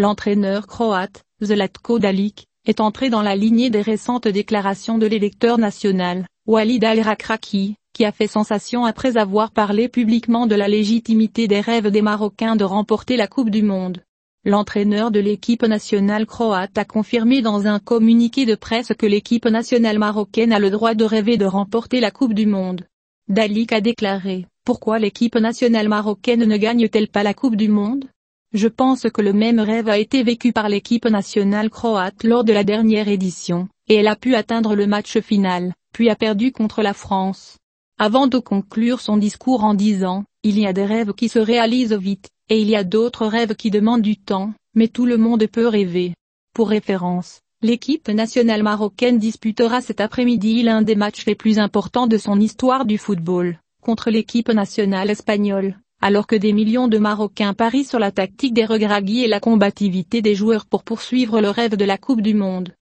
l'entraîneur croate, Zlatko Dalic, est entré dans la lignée des récentes déclarations de l'électeur national, Walid Al-Rakraki, qui a fait sensation après avoir parlé publiquement de la légitimité des rêves des Marocains de remporter la Coupe du Monde. L'entraîneur de l'équipe nationale croate a confirmé dans un communiqué de presse que l'équipe nationale marocaine a le droit de rêver de remporter la Coupe du Monde. Dalik a déclaré, pourquoi l'équipe nationale marocaine ne gagne-t-elle pas la Coupe du Monde je pense que le même rêve a été vécu par l'équipe nationale croate lors de la dernière édition, et elle a pu atteindre le match final, puis a perdu contre la France. Avant de conclure son discours en disant, il y a des rêves qui se réalisent vite, et il y a d'autres rêves qui demandent du temps, mais tout le monde peut rêver. Pour référence, l'équipe nationale marocaine disputera cet après-midi l'un des matchs les plus importants de son histoire du football, contre l'équipe nationale espagnole alors que des millions de Marocains parient sur la tactique des regragui et la combativité des joueurs pour poursuivre le rêve de la Coupe du Monde.